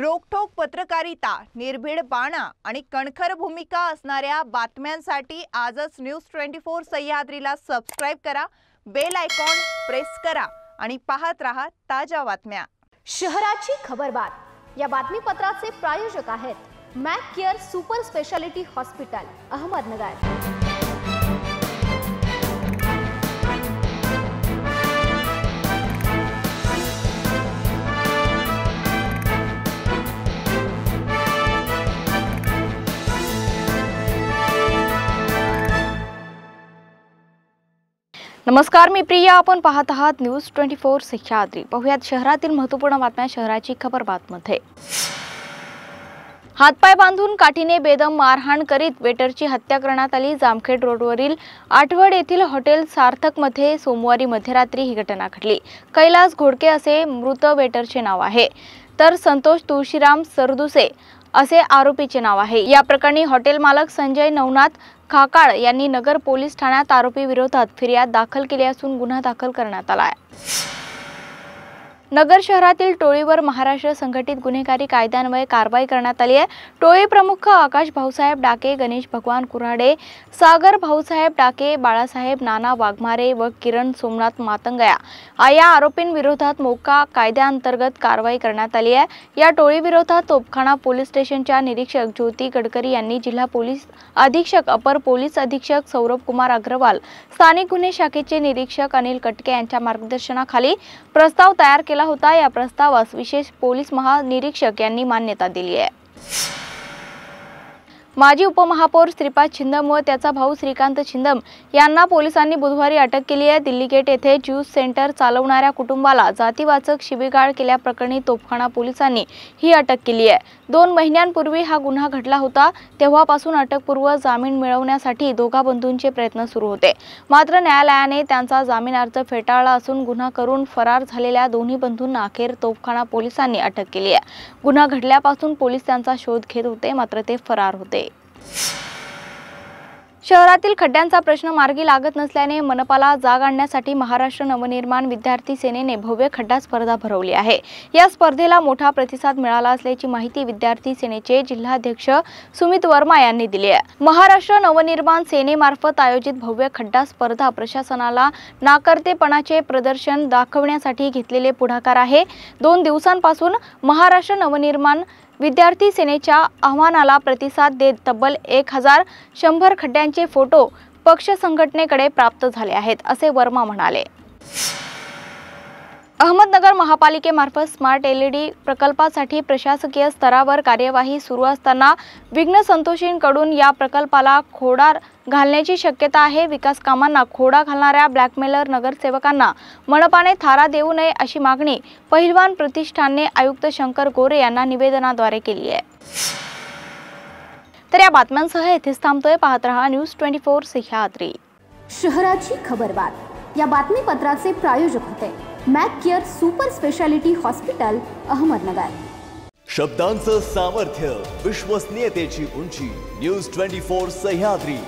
रोखोक पत्रकारिता निर्भीड बाणा आणि कणखर भूमिका असणाऱ्या बातम्यांसाठी आजच न्यूज ट्वेंटी फोर सह्याद्रीला सबस्क्राईब करा बेल आयकॉन प्रेस करा आणि पाहत राहा ताज्या बातम्या शहराची खबर बात या बातमीपत्राचे प्रायोजक आहेत mac care super speciality hospital Ahmednagar नमस्कार मी प्रिया आपण पाहत आहात न्यूज ट्वेंटी फोर सह्याद्री पाहुयात शहरातील महत्वपूर्ण बातम्या शहराची खबर बातमध्ये हातपाय बांधून काठीने बेदम मारहाण करीत वेटरची हत्या करण्यात आली जामखेड रोडवरील आठवड येथील हॉटेल सार्थक मध्ये सोमवारी मध्यरात्री ही घटना घडली कैलास घोडके असे मृत वेटरचे नाव आहे तर संतोष तुळशीराम सरदुसे असे आरोपीचे नाव आहे या प्रकरणी हॉटेल मालक संजय नवनाथ खाकाळ यांनी नगर पोलीस ठाण्यात आरोपी विरोधात फिर्याद दाखल केली असून गुन्हा दाखल करण्यात आला आहे नगर शहरातील टोळीवर महाराष्ट्र संघटित गुन्हेगारी कायद्यान्वये कारवाई करण्यात आली आहे टोळी प्रमुख आकाश भाऊसाहेब डाके गणेश भगवान कुऱ्हाडे सागर भाऊसाहेब डाके बाळासाहेब नाना वाघमारे व किरण सोमनाथ मातंगया या आरोपींविरोधात मोका कायद्याअंतर्गत कारवाई करण्यात आली आहे या टोळीविरोधात तोपखाना पोलीस स्टेशनच्या निरीक्षक ज्योती गडकरी यांनी जिल्हा पोलीस अधीक्षक अपर पोलीस अधीक्षक सौरभ कुमार अग्रवाल स्थानिक गुन्हे शाखेचे निरीक्षक अनिल कटके यांच्या मार्गदर्शनाखाली प्रस्ताव तयार केला होता या प्रस्तावास विशेष पोलीस महानिरीक्षक यांनी मान्यता दिली आहे माजी उपमहापौर श्रीपाद छिंदम व त्याचा भाऊ श्रीकांत छिंदम यांना पोलिसांनी बुधवारी अटक केली आहे दिल्ली गेट येथे ज्यूस सेंटर चालवणाऱ्या कुटुंबाला जातीवाचक शिबिगाळ केल्याप्रकरणी तोफखाना पोलिसांनी ही अटक केली आहे दोन महिन्यांपूर्वी हा गुन्हा घडला होता तेव्हापासून अटकपूर्व जामीन मिळवण्यासाठी दोघा बंधूंचे प्रयत्न सुरू होते मात्र न्यायालयाने त्यांचा जामीन अर्ज फेटाळला असून गुन्हा करून फरार झालेल्या दोन्ही बंधूंना अखेर तोफखाना पोलिसांनी अटक केली आहे गुन्हा घडल्यापासून पोलीस त्यांचा शोध घेत होते मात्र ते फरार होते शहरातील खड्ड्यांचा प्रश्न मार्गी लागत नसल्याने मनपाला जाग आणण्यासाठी महाराष्ट्र नवनिर्माण विद्यार्थी सेनेने भव्य खड्डा स्पर्धा भरवली आहे या स्पर्धेला मोठा प्रतिसाद मिळाला असल्याची माहिती विद्यार्थी सेनेचे जिल्हाध्यक्ष सुमित वर्मा यांनी दिली आहे महाराष्ट्र नवनिर्माण सेनेमार्फत आयोजित भव्य खड्डा स्पर्धा प्रशासनाला नाकर्तेपणाचे प्रदर्शन दाखवण्यासाठी घेतलेले पुढाकार आहे दोन दिवसांपासून महाराष्ट्र नवनिर्माण विद्यार्थी सेनेच्या आव्हानाला प्रतिसाद देत तब्बल एक हजार शंभर खड्ड्यांचे फोटो पक्ष संघटनेकडे प्राप्त झाले आहेत असे वर्मा म्हणाले अहमदनगर महापालिकेमार्फत स्मार्ट एल ई डी प्रकल्पासाठी प्रशासकीय स्तरावर कार्यवाही सुरू असताना विघ्न संतोषींकडून या प्रकल्पाला खोडा घालण्याची शक्यता आहे विकास कामांना खोडा घालणाऱ्या ब्लॅकमेलर नगरसेवकांना मनपाने थारा देऊ नये अशी मागणी पहिलवान प्रतिष्ठानने आयुक्त शंकर गोरे यांना निवेदनाद्वारे केली आहे तर या बातम्यांसह येथेच थांबतोय पाहत रहा न्यूज ट्वेंटी फोर सह्याद्री शहराची खबरबात या बातमीपत्राचे प्रायोजक होते mac care super speciality hospital Ahmednagar शब्दांचं सामर्थ्य विश्वसनीयतेची उंची न्यूज ट्वेंटी फोर सह्याद्री